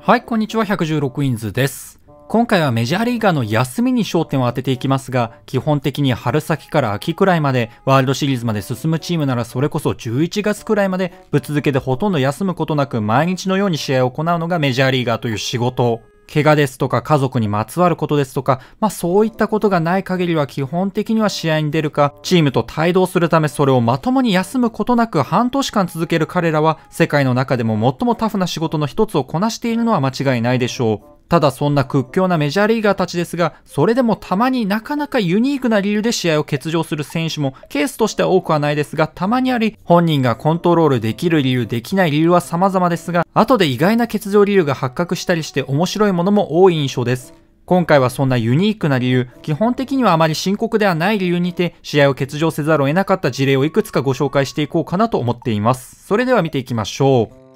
はい、こんにちは、116インズです。今回はメジャーリーガーの休みに焦点を当てていきますが、基本的に春先から秋くらいまで、ワールドシリーズまで進むチームならそれこそ11月くらいまで、ぶっ続けでほとんど休むことなく毎日のように試合を行うのがメジャーリーガーという仕事。怪我ですとか家族にまつわることですとか、まあそういったことがない限りは基本的には試合に出るか、チームと帯同するためそれをまともに休むことなく半年間続ける彼らは世界の中でも最もタフな仕事の一つをこなしているのは間違いないでしょう。ただそんな屈強なメジャーリーガーたちですが、それでもたまになかなかユニークな理由で試合を欠場する選手もケースとしては多くはないですが、たまにあり、本人がコントロールできる理由、できない理由は様々ですが、後で意外な欠場理由が発覚したりして面白いものも多い印象です。今回はそんなユニークな理由、基本的にはあまり深刻ではない理由にて、試合を欠場せざるを得なかった事例をいくつかご紹介していこうかなと思っています。それでは見ていきましょう。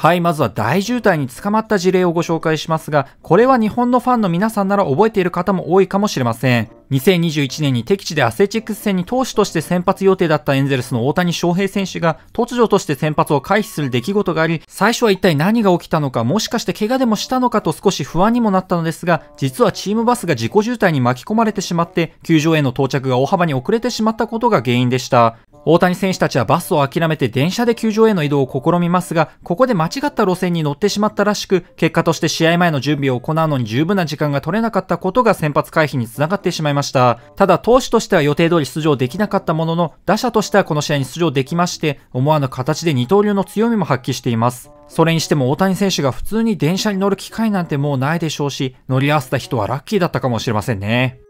はい、まずは大渋滞に捕まった事例をご紹介しますが、これは日本のファンの皆さんなら覚えている方も多いかもしれません。2021年に敵地でアスレチックス戦に投手として先発予定だったエンゼルスの大谷翔平選手が突如として先発を回避する出来事があり、最初は一体何が起きたのか、もしかして怪我でもしたのかと少し不安にもなったのですが、実はチームバスが自己渋滞に巻き込まれてしまって、球場への到着が大幅に遅れてしまったことが原因でした。大谷選手たちはバスを諦めて電車で球場への移動を試みますが、ここで間違った路線に乗ってしまったらしく、結果として試合前の準備を行うのに十分な時間が取れなかったことが先発回避につながってしまいました。ただ、投手としては予定通り出場できなかったものの、打者としてはこの試合に出場できまして、思わぬ形で二刀流の強みも発揮しています。それにしても大谷選手が普通に電車に乗る機会なんてもうないでしょうし、乗り合わせた人はラッキーだったかもしれませんね。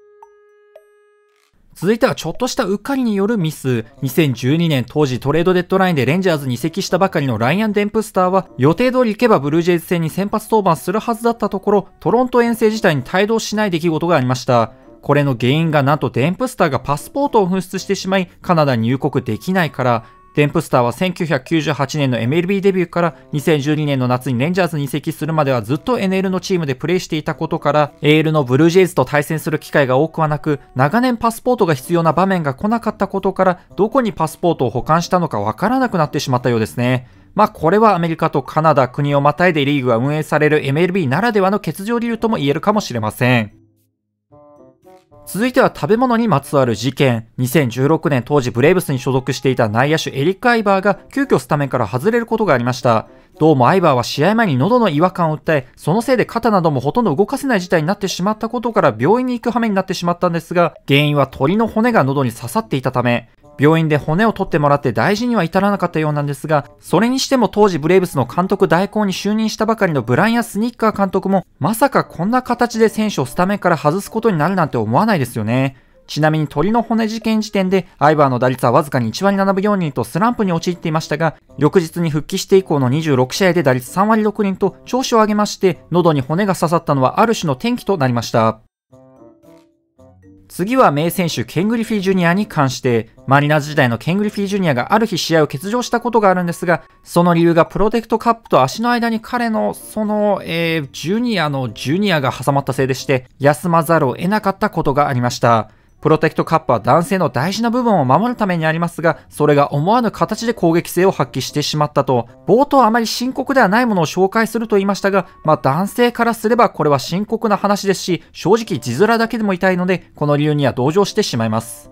続いてはちょっとしたうっかりによるミス。2012年当時トレードデッドラインでレンジャーズに移籍したばかりのライアン・デンプスターは予定通り行けばブルージェイズ戦に先発登板するはずだったところトロント遠征自体に帯同しない出来事がありました。これの原因がなんとデンプスターがパスポートを紛失してしまいカナダに入国できないからデンプスターは1998年の MLB デビューから2012年の夏にレンジャーズに移籍するまではずっと NL のチームでプレーしていたことから AL のブルージェイズと対戦する機会が多くはなく長年パスポートが必要な場面が来なかったことからどこにパスポートを保管したのかわからなくなってしまったようですね。まあこれはアメリカとカナダ国をまたいでリーグが運営される MLB ならではの欠場理由とも言えるかもしれません。続いては食べ物にまつわる事件。2016年当時ブレイブスに所属していた内野手エリック・アイバーが急遽スタメンから外れることがありました。どうもアイバーは試合前に喉の違和感を訴え、そのせいで肩などもほとんど動かせない事態になってしまったことから病院に行く羽目になってしまったんですが、原因は鳥の骨が喉に刺さっていたため、病院で骨を取ってもらって大事には至らなかったようなんですが、それにしても当時ブレイブスの監督代行に就任したばかりのブライアン・スニッカー監督も、まさかこんな形で選手をスタメンから外すことになるなんて思わないですよね。ちなみに鳥の骨事件時点で、アイバーの打率はわずかに1割7分4人とスランプに陥っていましたが、翌日に復帰して以降の26試合で打率3割6人と調子を上げまして、喉に骨が刺さったのはある種の転機となりました。次は名選手ケングリフィージュニアに関して、マリナーズ時代のケングリフィージュニアがある日試合を欠場したことがあるんですが、その理由がプロテクトカップと足の間に彼の、その、えー、ジュニアのジュニアが挟まったせいでして、休まざるを得なかったことがありました。プロテクトカップは男性の大事な部分を守るためにありますが、それが思わぬ形で攻撃性を発揮してしまったと、冒頭あまり深刻ではないものを紹介すると言いましたが、まあ男性からすればこれは深刻な話ですし、正直字面だけでも痛いので、この理由には同情してしまいます。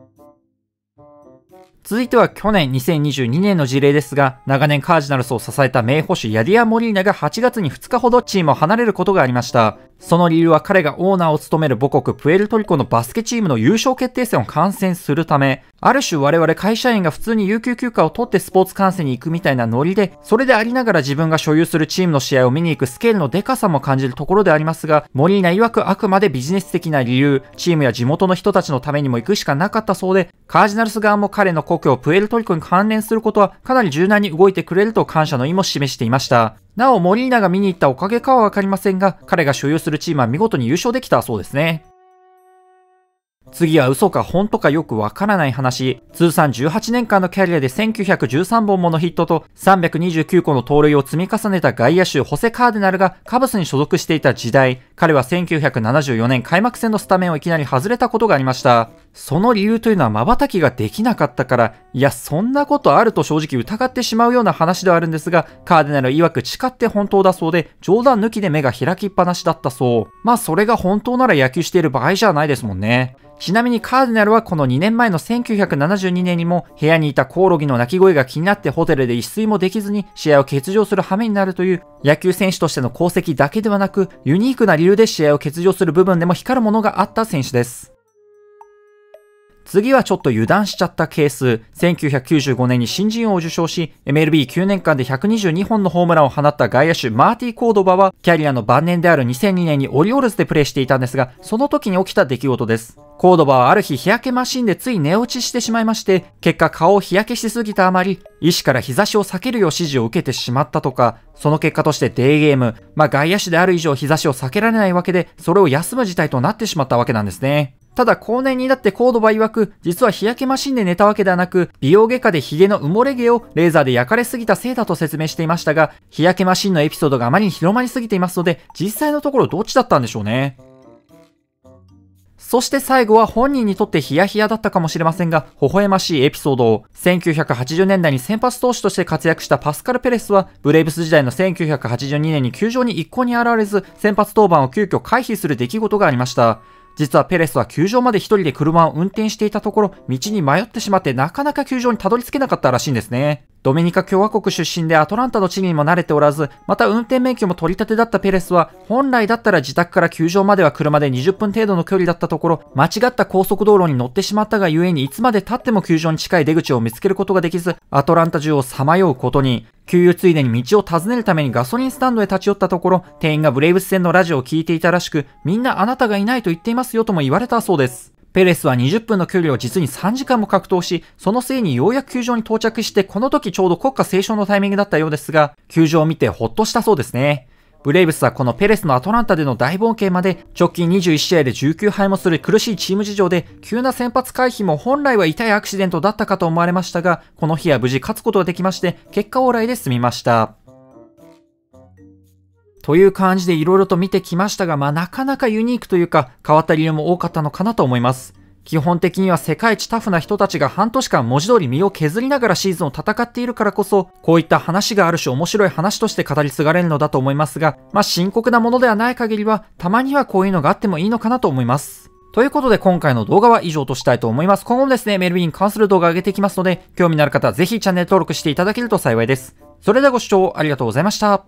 続いては去年2022年の事例ですが、長年カージナルスを支えた名捕手ヤディア・モリーナが8月に2日ほどチームを離れることがありました。その理由は彼がオーナーを務める母国プエルトリコのバスケチームの優勝決定戦を観戦するため、ある種我々会社員が普通に有給休暇を取ってスポーツ観戦に行くみたいなノリで、それでありながら自分が所有するチームの試合を見に行くスケールのデカさも感じるところでありますが、モリーナ曰くあくまでビジネス的な理由、チームや地元の人たちのためにも行くしかなかったそうで、カージナルス側も彼の故郷プエルトリコに関連することはかなり柔軟に動いてくれると感謝の意も示していました。なお、モリーナが見に行ったおかげかはわかりませんが、彼が所有するチームは見事に優勝できたそうですね。次は嘘か本当かよくわからない話。通算18年間のキャリアで1913本ものヒットと329個の盗塁を積み重ねた外野手ホセ・カーデナルがカブスに所属していた時代、彼は1974年開幕戦のスタメンをいきなり外れたことがありました。その理由というのは瞬きができなかったから、いや、そんなことあると正直疑ってしまうような話ではあるんですが、カーデナル曰く誓って本当だそうで、冗談抜きで目が開きっぱなしだったそう。まあ、それが本当なら野球している場合じゃないですもんね。ちなみにカーディナルはこの2年前の1972年にも部屋にいたコオロギの鳴き声が気になってホテルで一睡もできずに試合を欠場する羽目になるという野球選手としての功績だけではなくユニークな理由で試合を欠場する部分でも光るものがあった選手です。次はちょっと油断しちゃったケース。1995年に新人王を受賞し、MLB9 年間で122本のホームランを放った外野手マーティ・コードバは、キャリアの晩年である2002年にオリオールズでプレーしていたんですが、その時に起きた出来事です。コードバはある日日焼けマシンでつい寝落ちしてしまいまして、結果顔を日焼けしすぎたあまり、医師から日差しを避けるよう指示を受けてしまったとか、その結果としてデイゲーム、まあ外野手である以上日差しを避けられないわけで、それを休む事態となってしまったわけなんですね。ただ後年にだってコードバ曰く、実は日焼けマシンで寝たわけではなく、美容外科でヒゲの埋もれ毛をレーザーで焼かれすぎたせいだと説明していましたが、日焼けマシンのエピソードがあまりに広まりすぎていますので、実際のところどっちだったんでしょうね。そして最後は本人にとってヒヤヒヤだったかもしれませんが、微笑ましいエピソードを、1980年代に先発投手として活躍したパスカル・ペレスは、ブレイブス時代の1982年に球場に一向に現れず、先発登板を急遽回避する出来事がありました。実はペレスは球場まで一人で車を運転していたところ、道に迷ってしまってなかなか球場にたどり着けなかったらしいんですね。ドミニカ共和国出身でアトランタの地にも慣れておらず、また運転免許も取り立てだったペレスは、本来だったら自宅から球場までは車で20分程度の距離だったところ、間違った高速道路に乗ってしまったがゆえにいつまで経っても球場に近い出口を見つけることができず、アトランタ中をさまようことに、給油ついでに道を尋ねるためにガソリンスタンドへ立ち寄ったところ、店員がブレイブス戦のラジオを聞いていたらしく、みんなあなたがいないと言っていますよとも言われたそうです。ペレスは20分の距離を実に3時間も格闘し、そのせいにようやく球場に到着して、この時ちょうど国家斉唱のタイミングだったようですが、球場を見てほっとしたそうですね。ブレイブスはこのペレスのアトランタでの大冒険まで直近21試合で19敗もする苦しいチーム事情で急な先発回避も本来は痛いアクシデントだったかと思われましたがこの日は無事勝つことができまして結果往来で済みました。という感じで色々と見てきましたが、まあ、なかなかユニークというか変わった理由も多かったのかなと思います。基本的には世界一タフな人たちが半年間文字通り身を削りながらシーズンを戦っているからこそ、こういった話があるし面白い話として語り継がれるのだと思いますが、まあ、深刻なものではない限りは、たまにはこういうのがあってもいいのかなと思います。ということで今回の動画は以上としたいと思います。今後もですね、メルビーに関する動画上げていきますので、興味のある方はぜひチャンネル登録していただけると幸いです。それではご視聴ありがとうございました。